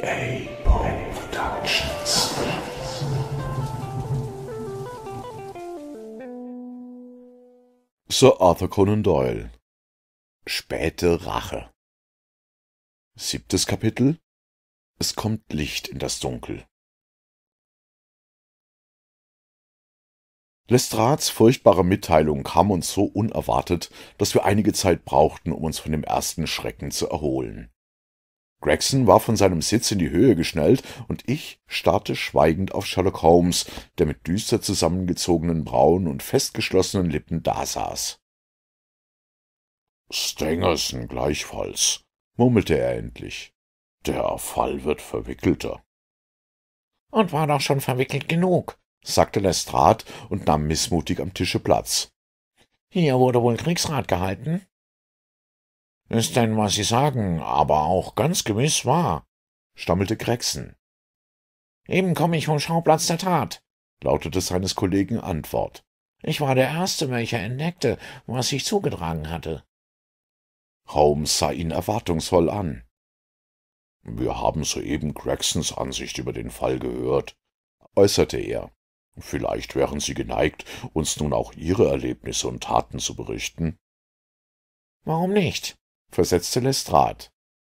EA Productions. Sir Arthur Conan Doyle Späte Rache Siebtes Kapitel Es kommt Licht in das Dunkel. Lestrades furchtbare Mitteilung kam uns so unerwartet, dass wir einige Zeit brauchten, um uns von dem ersten Schrecken zu erholen. Gregson war von seinem Sitz in die Höhe geschnellt, und ich starrte schweigend auf Sherlock Holmes, der mit düster zusammengezogenen Brauen und festgeschlossenen Lippen dasaß. »Stangerson gleichfalls«, murmelte er endlich. »Der Fall wird verwickelter.« »Und war doch schon verwickelt genug«, sagte Lestrade und nahm mißmutig am Tische Platz. »Hier wurde wohl Kriegsrat gehalten?« ist denn, was Sie sagen, aber auch ganz gewiss wahr, stammelte Gregson. Eben komme ich vom Schauplatz der Tat, lautete seines Kollegen Antwort. Ich war der Erste, welcher entdeckte, was sich zugetragen hatte. Holmes sah ihn erwartungsvoll an. Wir haben soeben Gregsons Ansicht über den Fall gehört, äußerte er. Vielleicht wären Sie geneigt, uns nun auch Ihre Erlebnisse und Taten zu berichten. Warum nicht? versetzte Lestrade.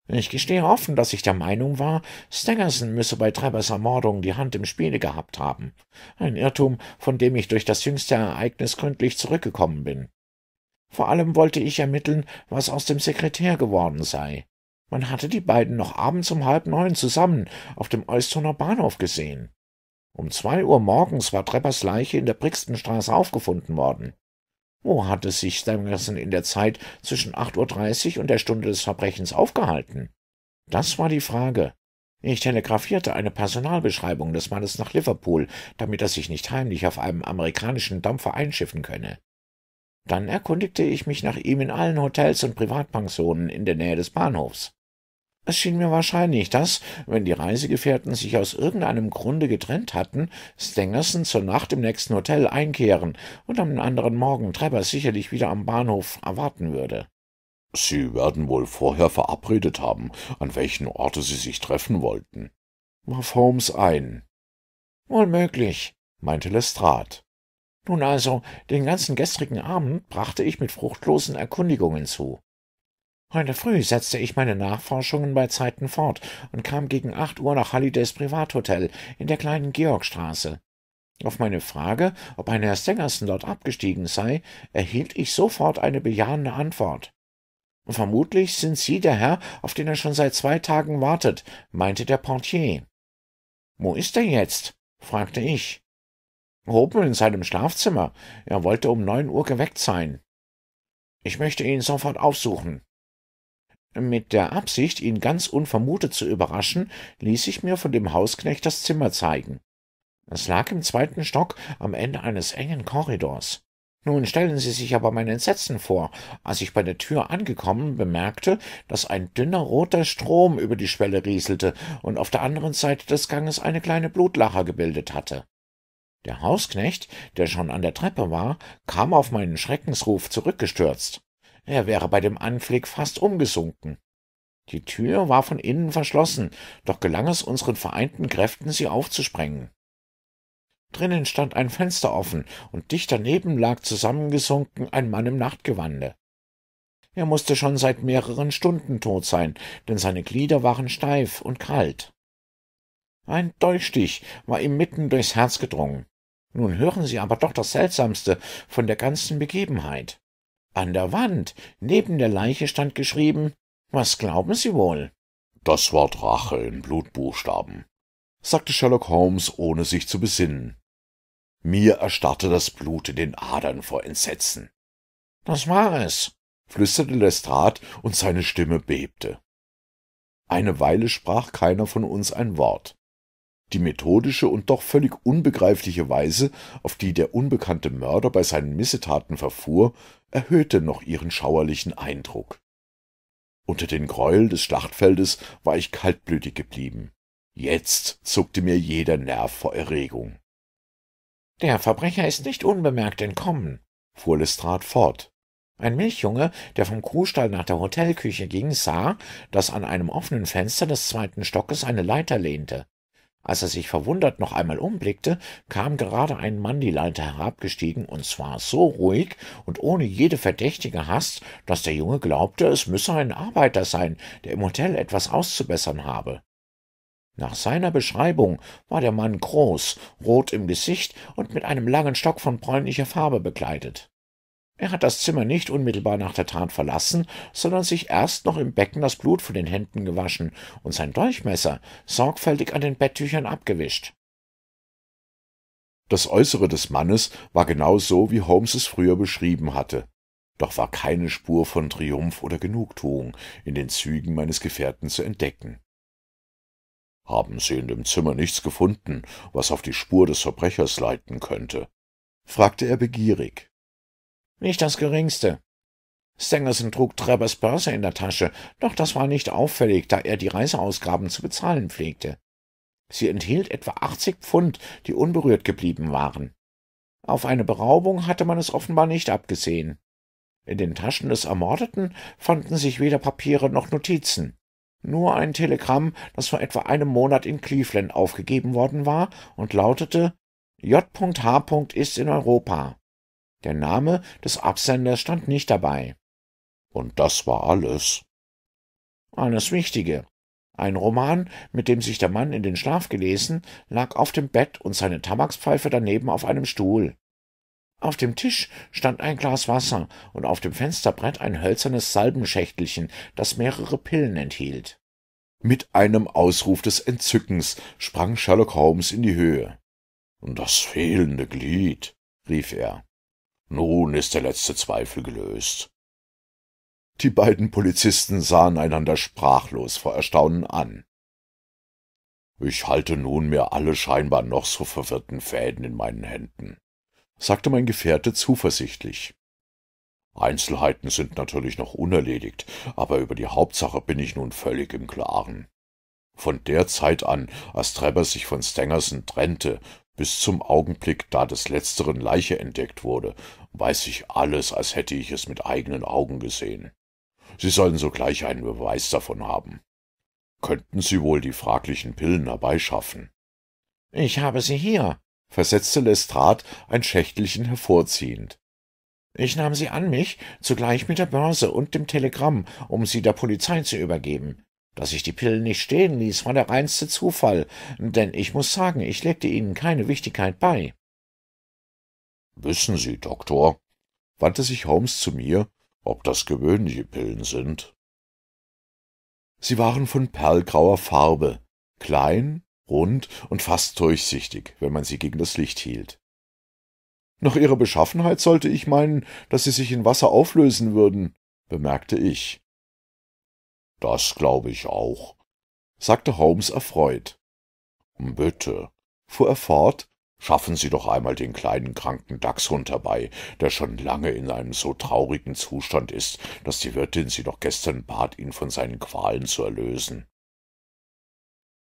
Ich gestehe offen, dass ich der Meinung war, Stangerson müsse bei Trebbers Ermordung die Hand im Spiele gehabt haben. Ein Irrtum, von dem ich durch das jüngste Ereignis gründlich zurückgekommen bin. Vor allem wollte ich ermitteln, was aus dem Sekretär geworden sei. Man hatte die beiden noch abends um halb neun zusammen auf dem Eustoner Bahnhof gesehen. Um zwei Uhr morgens war Treppers Leiche in der Brixtonstraße aufgefunden worden. Wo hatte sich Stangerson in der Zeit zwischen 8.30 Uhr und der Stunde des Verbrechens aufgehalten? Das war die Frage. Ich telegrafierte eine Personalbeschreibung des Mannes nach Liverpool, damit er sich nicht heimlich auf einem amerikanischen Dampfer einschiffen könne. Dann erkundigte ich mich nach ihm in allen Hotels und Privatpensionen in der Nähe des Bahnhofs. Es schien mir wahrscheinlich, dass, wenn die Reisegefährten sich aus irgendeinem Grunde getrennt hatten, Stangerson zur Nacht im nächsten Hotel einkehren und am anderen Morgen Trevor sicherlich wieder am Bahnhof erwarten würde. Sie werden wohl vorher verabredet haben, an welchen Orte Sie sich treffen wollten, warf Holmes ein. Wohl möglich, meinte Lestrade. Nun also, den ganzen gestrigen Abend brachte ich mit fruchtlosen Erkundigungen zu. Heute früh setzte ich meine Nachforschungen bei Zeiten fort und kam gegen acht Uhr nach Hallidays Privathotel in der kleinen Georgstraße. Auf meine Frage, ob ein Herr Stengerson dort abgestiegen sei, erhielt ich sofort eine bejahende Antwort. Vermutlich sind Sie der Herr, auf den er schon seit zwei Tagen wartet, meinte der Portier. Wo ist er jetzt? fragte ich. Oben in seinem Schlafzimmer. Er wollte um neun Uhr geweckt sein. Ich möchte ihn sofort aufsuchen. Mit der Absicht, ihn ganz unvermutet zu überraschen, ließ ich mir von dem Hausknecht das Zimmer zeigen. Es lag im zweiten Stock am Ende eines engen Korridors. Nun stellen Sie sich aber mein Entsetzen vor, als ich bei der Tür angekommen bemerkte, dass ein dünner roter Strom über die Schwelle rieselte und auf der anderen Seite des Ganges eine kleine Blutlache gebildet hatte. Der Hausknecht, der schon an der Treppe war, kam auf meinen Schreckensruf zurückgestürzt. Er wäre bei dem Anflick fast umgesunken. Die Tür war von innen verschlossen, doch gelang es unseren vereinten Kräften, sie aufzusprengen. Drinnen stand ein Fenster offen, und dicht daneben lag zusammengesunken ein Mann im Nachtgewande. Er musste schon seit mehreren Stunden tot sein, denn seine Glieder waren steif und kalt. Ein Dolchstich war ihm mitten durchs Herz gedrungen. Nun hören Sie aber doch das Seltsamste von der ganzen Begebenheit. An der Wand neben der Leiche stand geschrieben Was glauben Sie wohl? Das Wort Rache in Blutbuchstaben, sagte Sherlock Holmes, ohne sich zu besinnen. Mir erstarrte das Blut in den Adern vor Entsetzen. Das war es, flüsterte Lestrade, und seine Stimme bebte. Eine Weile sprach keiner von uns ein Wort. Die methodische und doch völlig unbegreifliche Weise, auf die der unbekannte Mörder bei seinen Missetaten verfuhr, erhöhte noch ihren schauerlichen Eindruck. Unter den Gräuel des Schlachtfeldes war ich kaltblütig geblieben. Jetzt zuckte mir jeder Nerv vor Erregung. Der Verbrecher ist nicht unbemerkt entkommen, fuhr Lestrade fort. Ein Milchjunge, der vom Kuhstall nach der Hotelküche ging, sah, daß an einem offenen Fenster des zweiten Stockes eine Leiter lehnte. Als er sich verwundert noch einmal umblickte, kam gerade ein Mann die Leiter herabgestiegen, und zwar so ruhig und ohne jede verdächtige Hast, dass der Junge glaubte, es müsse ein Arbeiter sein, der im Hotel etwas auszubessern habe. Nach seiner Beschreibung war der Mann groß, rot im Gesicht und mit einem langen Stock von bräunlicher Farbe bekleidet. Er hat das Zimmer nicht unmittelbar nach der Tat verlassen, sondern sich erst noch im Becken das Blut von den Händen gewaschen und sein Dolchmesser sorgfältig an den Betttüchern abgewischt. Das Äußere des Mannes war genau so, wie Holmes es früher beschrieben hatte. Doch war keine Spur von Triumph oder Genugtuung in den Zügen meines Gefährten zu entdecken. Haben Sie in dem Zimmer nichts gefunden, was auf die Spur des Verbrechers leiten könnte? fragte er begierig. Nicht das geringste. Stangerson trug Trebbers Börse in der Tasche, doch das war nicht auffällig, da er die Reiseausgaben zu bezahlen pflegte. Sie enthielt etwa achtzig Pfund, die unberührt geblieben waren. Auf eine Beraubung hatte man es offenbar nicht abgesehen. In den Taschen des Ermordeten fanden sich weder Papiere noch Notizen. Nur ein Telegramm, das vor etwa einem Monat in Cleveland aufgegeben worden war und lautete J.H. ist in Europa. Der Name des Absenders stand nicht dabei. Und das war alles. Alles Wichtige. Ein Roman, mit dem sich der Mann in den Schlaf gelesen, lag auf dem Bett und seine Tabakspfeife daneben auf einem Stuhl. Auf dem Tisch stand ein Glas Wasser und auf dem Fensterbrett ein hölzernes Salbenschächtelchen, das mehrere Pillen enthielt. Mit einem Ausruf des Entzückens sprang Sherlock Holmes in die Höhe. Das fehlende Glied, rief er. Nun ist der letzte Zweifel gelöst. Die beiden Polizisten sahen einander sprachlos vor Erstaunen an. Ich halte nunmehr alle scheinbar noch so verwirrten Fäden in meinen Händen, sagte mein Gefährte zuversichtlich. Einzelheiten sind natürlich noch unerledigt, aber über die Hauptsache bin ich nun völlig im Klaren. Von der Zeit an, als Trebber sich von Stangerson trennte, bis zum Augenblick, da des letzteren Leiche entdeckt wurde, weiß ich alles, als hätte ich es mit eigenen Augen gesehen. Sie sollen sogleich einen Beweis davon haben. Könnten Sie wohl die fraglichen Pillen herbeischaffen? Ich habe sie hier, versetzte Lestrade ein Schächtelchen hervorziehend. Ich nahm sie an mich, zugleich mit der Börse und dem Telegramm, um sie der Polizei zu übergeben. Dass ich die Pillen nicht stehen ließ, war der reinste Zufall, denn ich muß sagen, ich legte ihnen keine Wichtigkeit bei. Wissen Sie, Doktor, wandte sich Holmes zu mir, ob das gewöhnliche Pillen sind. Sie waren von perlgrauer Farbe, klein, rund und fast durchsichtig, wenn man sie gegen das Licht hielt. Nach ihrer Beschaffenheit sollte ich meinen, dass sie sich in Wasser auflösen würden, bemerkte ich. Das glaube ich auch, sagte Holmes erfreut. Hm, bitte, fuhr er fort Schaffen Sie doch einmal den kleinen kranken Dachshund herbei, der schon lange in einem so traurigen Zustand ist, dass die Wirtin Sie doch gestern bat, ihn von seinen Qualen zu erlösen.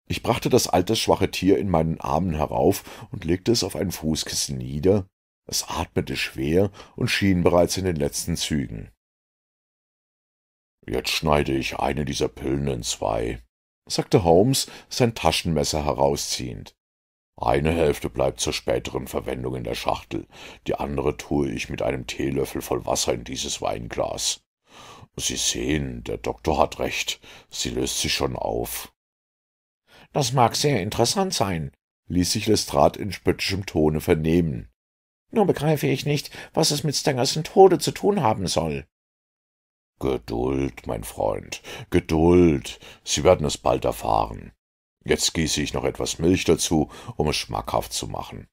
Ich brachte das altersschwache Tier in meinen Armen herauf und legte es auf ein Fußkissen nieder, es atmete schwer und schien bereits in den letzten Zügen. Jetzt schneide ich eine dieser Pillen in zwei, sagte Holmes, sein Taschenmesser herausziehend. Eine Hälfte bleibt zur späteren Verwendung in der Schachtel, die andere tue ich mit einem Teelöffel voll Wasser in dieses Weinglas. Sie sehen, der Doktor hat recht, sie löst sich schon auf. Das mag sehr interessant sein, ließ sich Lestrade in spöttischem Tone vernehmen. Nur begreife ich nicht, was es mit Stangerson Tode zu tun haben soll. Geduld, mein Freund, Geduld, Sie werden es bald erfahren. Jetzt gieße ich noch etwas Milch dazu, um es schmackhaft zu machen.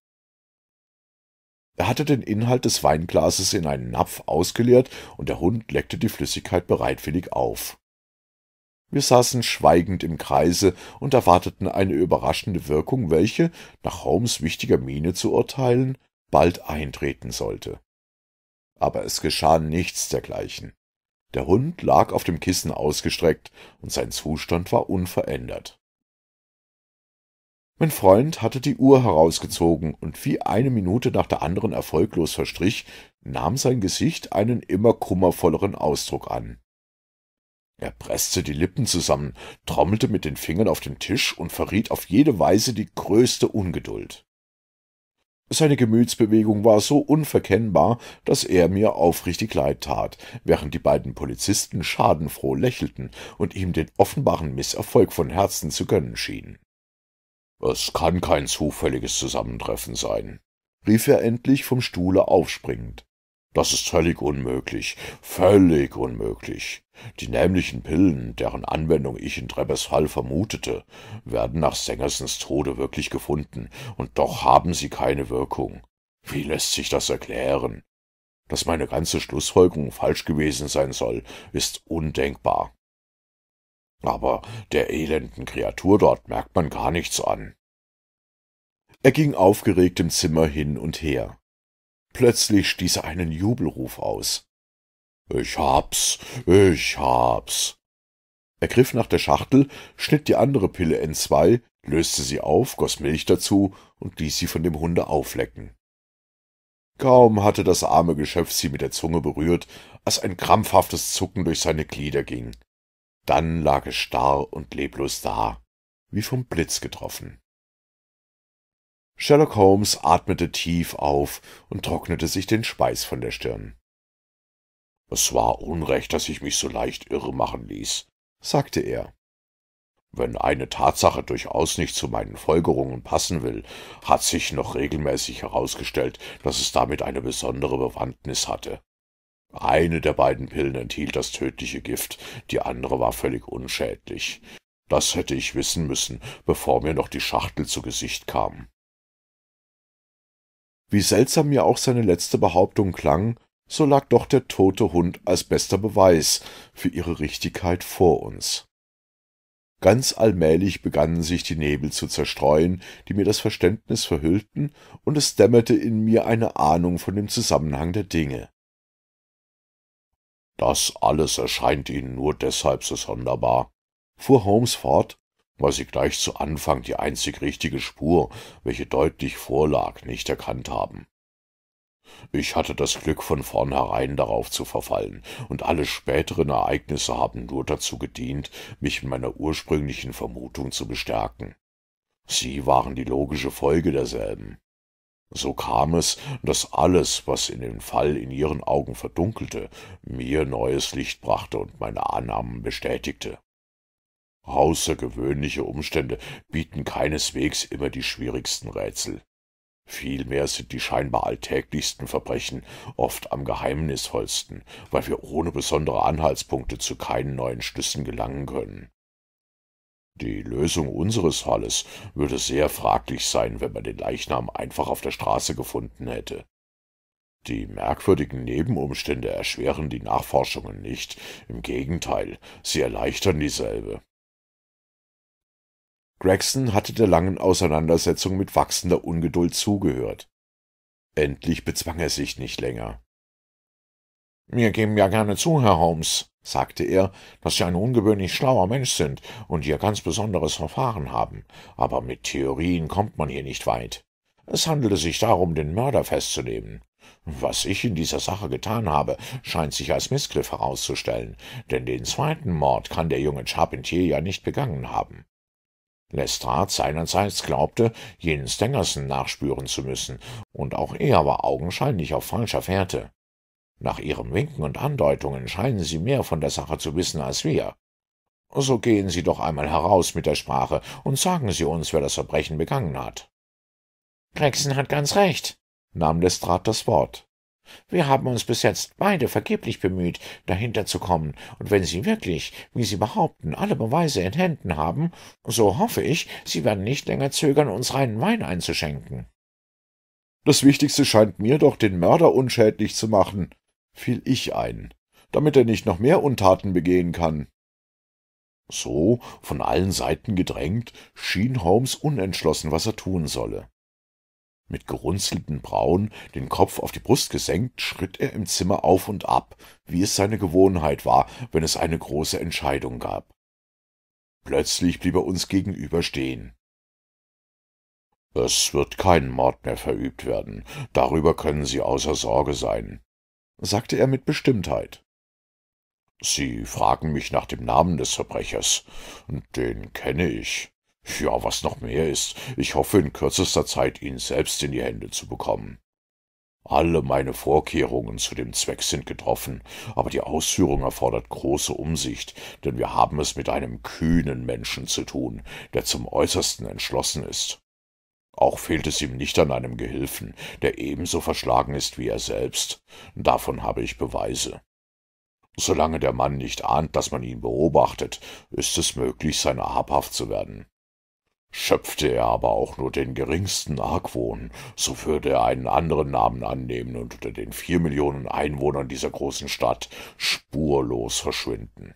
Er hatte den Inhalt des Weinglases in einen Napf ausgeleert, und der Hund leckte die Flüssigkeit bereitwillig auf. Wir saßen schweigend im Kreise und erwarteten eine überraschende Wirkung, welche, nach Holmes wichtiger Miene zu urteilen, bald eintreten sollte. Aber es geschah nichts dergleichen. Der Hund lag auf dem Kissen ausgestreckt, und sein Zustand war unverändert. Mein Freund hatte die Uhr herausgezogen, und wie eine Minute nach der anderen erfolglos verstrich, nahm sein Gesicht einen immer kummervolleren Ausdruck an. Er presste die Lippen zusammen, trommelte mit den Fingern auf den Tisch und verriet auf jede Weise die größte Ungeduld. Seine Gemütsbewegung war so unverkennbar, dass er mir aufrichtig leid tat, während die beiden Polizisten schadenfroh lächelten und ihm den offenbaren Misserfolg von Herzen zu gönnen schienen. Es kann kein zufälliges Zusammentreffen sein, rief er endlich vom Stuhle aufspringend. Das ist völlig unmöglich, völlig unmöglich. Die nämlichen Pillen, deren Anwendung ich in Trebbes Fall vermutete, werden nach Sängersens Tode wirklich gefunden, und doch haben sie keine Wirkung. Wie lässt sich das erklären? Dass meine ganze Schlussfolgerung falsch gewesen sein soll, ist undenkbar aber der elenden Kreatur dort merkt man gar nichts an. Er ging aufgeregt im Zimmer hin und her. Plötzlich stieß er einen Jubelruf aus. Ich hab's, ich hab's. Er griff nach der Schachtel, schnitt die andere Pille in zwei, löste sie auf, goss Milch dazu und ließ sie von dem Hunde auflecken. Kaum hatte das arme Geschöpf sie mit der Zunge berührt, als ein krampfhaftes Zucken durch seine Glieder ging. Dann lag es starr und leblos da, wie vom Blitz getroffen. Sherlock Holmes atmete tief auf und trocknete sich den Speis von der Stirn. Es war Unrecht, dass ich mich so leicht irre machen ließ, sagte er. Wenn eine Tatsache durchaus nicht zu meinen Folgerungen passen will, hat sich noch regelmäßig herausgestellt, dass es damit eine besondere Bewandtnis hatte. Eine der beiden Pillen enthielt das tödliche Gift, die andere war völlig unschädlich. Das hätte ich wissen müssen, bevor mir noch die Schachtel zu Gesicht kam. Wie seltsam mir auch seine letzte Behauptung klang, so lag doch der tote Hund als bester Beweis für ihre Richtigkeit vor uns. Ganz allmählich begannen sich die Nebel zu zerstreuen, die mir das Verständnis verhüllten, und es dämmerte in mir eine Ahnung von dem Zusammenhang der Dinge. Das alles erscheint Ihnen nur deshalb so sonderbar, fuhr Holmes fort, weil Sie gleich zu Anfang die einzig richtige Spur, welche deutlich vorlag, nicht erkannt haben. Ich hatte das Glück, von vornherein darauf zu verfallen, und alle späteren Ereignisse haben nur dazu gedient, mich in meiner ursprünglichen Vermutung zu bestärken. Sie waren die logische Folge derselben. So kam es, dass alles, was in dem Fall in ihren Augen verdunkelte, mir neues Licht brachte und meine Annahmen bestätigte. Außergewöhnliche Umstände bieten keineswegs immer die schwierigsten Rätsel. Vielmehr sind die scheinbar alltäglichsten Verbrechen oft am geheimnisvollsten, weil wir ohne besondere Anhaltspunkte zu keinen neuen Schlüssen gelangen können. Die Lösung unseres Falles würde sehr fraglich sein, wenn man den Leichnam einfach auf der Straße gefunden hätte. Die merkwürdigen Nebenumstände erschweren die Nachforschungen nicht, im Gegenteil, sie erleichtern dieselbe. Gregson hatte der langen Auseinandersetzung mit wachsender Ungeduld zugehört. Endlich bezwang er sich nicht länger. Mir geben ja gerne zu, Herr Holmes, sagte er, dass Sie ein ungewöhnlich schlauer Mensch sind und Ihr ganz besonderes Verfahren haben, aber mit Theorien kommt man hier nicht weit. Es handelte sich darum, den Mörder festzunehmen. Was ich in dieser Sache getan habe, scheint sich als Missgriff herauszustellen, denn den zweiten Mord kann der junge Charpentier ja nicht begangen haben. Lestrade seinerseits glaubte, jenen Stangerson nachspüren zu müssen, und auch er war augenscheinlich auf falscher Fährte. Nach Ihrem Winken und Andeutungen scheinen Sie mehr von der Sache zu wissen als wir. So gehen Sie doch einmal heraus mit der Sprache und sagen Sie uns, wer das Verbrechen begangen hat. Gregson hat ganz recht, nahm Lestrade das Wort. Wir haben uns bis jetzt beide vergeblich bemüht, dahinter zu kommen, und wenn Sie wirklich, wie Sie behaupten, alle Beweise in Händen haben, so hoffe ich, Sie werden nicht länger zögern, uns reinen Wein einzuschenken. Das Wichtigste scheint mir doch, den Mörder unschädlich zu machen, fiel ich ein, damit er nicht noch mehr Untaten begehen kann. So, von allen Seiten gedrängt, schien Holmes unentschlossen, was er tun solle. Mit gerunzelten Brauen, den Kopf auf die Brust gesenkt, schritt er im Zimmer auf und ab, wie es seine Gewohnheit war, wenn es eine große Entscheidung gab. Plötzlich blieb er uns gegenüber stehen. Es wird kein Mord mehr verübt werden, darüber können Sie außer Sorge sein sagte er mit Bestimmtheit. Sie fragen mich nach dem Namen des Verbrechers. Den kenne ich. Ja, was noch mehr ist, ich hoffe in kürzester Zeit ihn selbst in die Hände zu bekommen. Alle meine Vorkehrungen zu dem Zweck sind getroffen, aber die Ausführung erfordert große Umsicht, denn wir haben es mit einem kühnen Menschen zu tun, der zum äußersten entschlossen ist. Auch fehlt es ihm nicht an einem Gehilfen, der ebenso verschlagen ist wie er selbst. Davon habe ich Beweise. Solange der Mann nicht ahnt, dass man ihn beobachtet, ist es möglich, seiner habhaft zu werden. Schöpfte er aber auch nur den geringsten Argwohn, so würde er einen anderen Namen annehmen und unter den vier Millionen Einwohnern dieser großen Stadt spurlos verschwinden.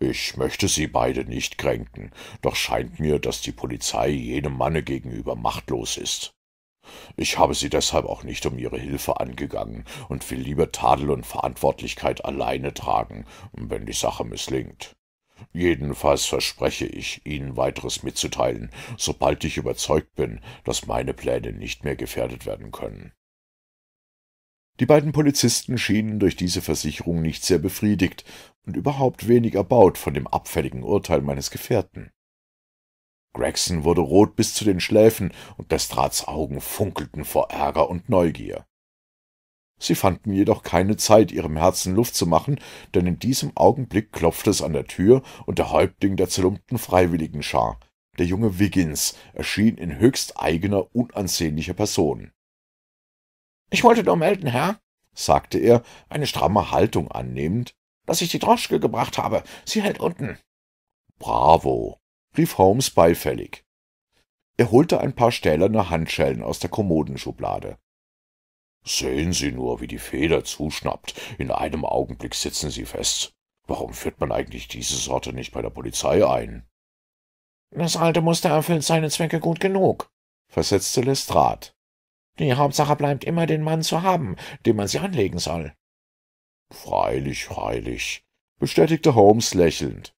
Ich möchte Sie beide nicht kränken, doch scheint mir, dass die Polizei jenem Manne gegenüber machtlos ist. Ich habe Sie deshalb auch nicht um Ihre Hilfe angegangen und will lieber Tadel und Verantwortlichkeit alleine tragen, wenn die Sache misslingt. Jedenfalls verspreche ich, Ihnen weiteres mitzuteilen, sobald ich überzeugt bin, dass meine Pläne nicht mehr gefährdet werden können. Die beiden Polizisten schienen durch diese Versicherung nicht sehr befriedigt und überhaupt wenig erbaut von dem abfälligen Urteil meines Gefährten. Gregson wurde rot bis zu den Schläfen und Lestrats Augen funkelten vor Ärger und Neugier. Sie fanden jedoch keine Zeit, ihrem Herzen Luft zu machen, denn in diesem Augenblick klopfte es an der Tür und der Häuptling der zerlumpten Freiwilligenschar, der junge Wiggins, erschien in höchst eigener, unansehnlicher Person. »Ich wollte nur melden, Herr«, sagte er, eine stramme Haltung annehmend, »dass ich die Droschke gebracht habe. Sie hält unten.« »Bravo«, rief Holmes beifällig. Er holte ein paar stählerne Handschellen aus der Kommodenschublade. »Sehen Sie nur, wie die Feder zuschnappt. In einem Augenblick sitzen Sie fest. Warum führt man eigentlich diese Sorte nicht bei der Polizei ein?« »Das alte Muster erfüllt seine Zwecke gut genug«, versetzte Lestrade. Die Hauptsache bleibt immer, den Mann zu haben, dem man sie anlegen soll. Freilich, freilich, bestätigte Holmes lächelnd.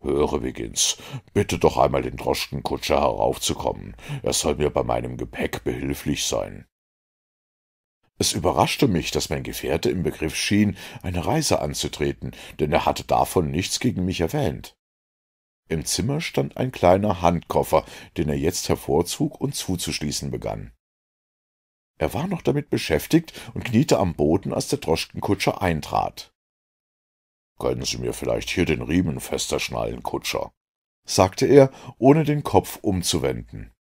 Höre, Wiggins, bitte doch einmal den Droschkenkutscher heraufzukommen. Er soll mir bei meinem Gepäck behilflich sein. Es überraschte mich, daß mein Gefährte im Begriff schien, eine Reise anzutreten, denn er hatte davon nichts gegen mich erwähnt. Im Zimmer stand ein kleiner Handkoffer, den er jetzt hervorzog und zuzuschließen begann. Er war noch damit beschäftigt und kniete am Boden, als der Droschkenkutscher eintrat. »Können Sie mir vielleicht hier den Riemen fester schnallen, Kutscher?« sagte er, ohne den Kopf umzuwenden.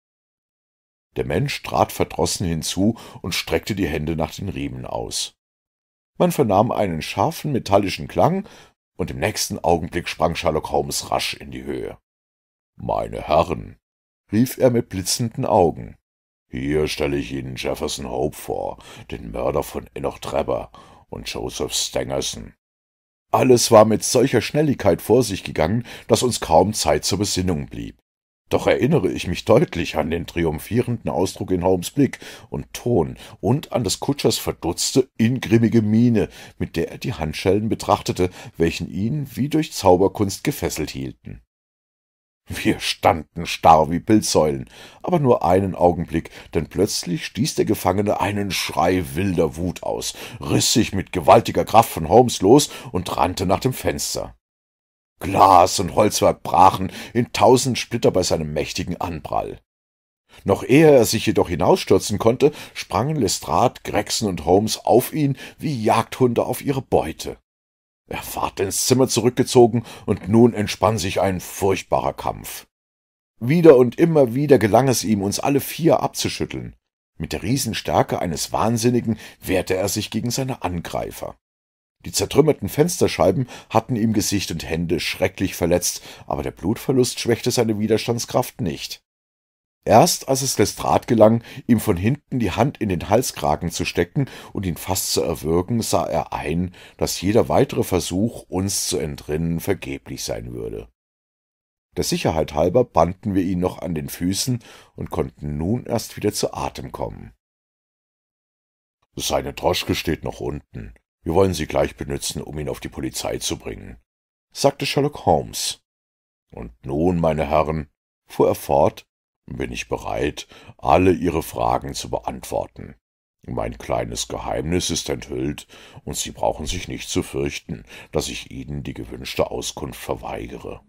Der Mensch trat verdrossen hinzu und streckte die Hände nach den Riemen aus. Man vernahm einen scharfen metallischen Klang, und im nächsten Augenblick sprang Sherlock Holmes rasch in die Höhe. »Meine Herren«, rief er mit blitzenden Augen, hier stelle ich Ihnen Jefferson Hope vor, den Mörder von Enoch Trevor und Joseph Stangerson. Alles war mit solcher Schnelligkeit vor sich gegangen, dass uns kaum Zeit zur Besinnung blieb. Doch erinnere ich mich deutlich an den triumphierenden Ausdruck in Holmes Blick und Ton und an des Kutschers verdutzte, ingrimmige Miene, mit der er die Handschellen betrachtete, welchen ihn wie durch Zauberkunst gefesselt hielten. Wir standen starr wie Pilzsäulen, aber nur einen Augenblick, denn plötzlich stieß der Gefangene einen Schrei wilder Wut aus, riss sich mit gewaltiger Kraft von Holmes los und rannte nach dem Fenster. Glas und Holzwerk brachen in tausend Splitter bei seinem mächtigen Anprall. Noch ehe er sich jedoch hinausstürzen konnte, sprangen Lestrade, Gregson und Holmes auf ihn wie Jagdhunde auf ihre Beute. Er ward ins Zimmer zurückgezogen, und nun entspann sich ein furchtbarer Kampf. Wieder und immer wieder gelang es ihm, uns alle vier abzuschütteln. Mit der Riesenstärke eines Wahnsinnigen wehrte er sich gegen seine Angreifer. Die zertrümmerten Fensterscheiben hatten ihm Gesicht und Hände schrecklich verletzt, aber der Blutverlust schwächte seine Widerstandskraft nicht. Erst als es Lestrade gelang, ihm von hinten die Hand in den Halskragen zu stecken und ihn fast zu erwürgen, sah er ein, dass jeder weitere Versuch, uns zu entrinnen, vergeblich sein würde. Der Sicherheit halber banden wir ihn noch an den Füßen und konnten nun erst wieder zu Atem kommen. Seine Droschke steht noch unten. Wir wollen sie gleich benützen, um ihn auf die Polizei zu bringen, sagte Sherlock Holmes. Und nun, meine Herren, fuhr er fort, bin ich bereit, alle Ihre Fragen zu beantworten. Mein kleines Geheimnis ist enthüllt, und Sie brauchen sich nicht zu fürchten, dass ich Ihnen die gewünschte Auskunft verweigere.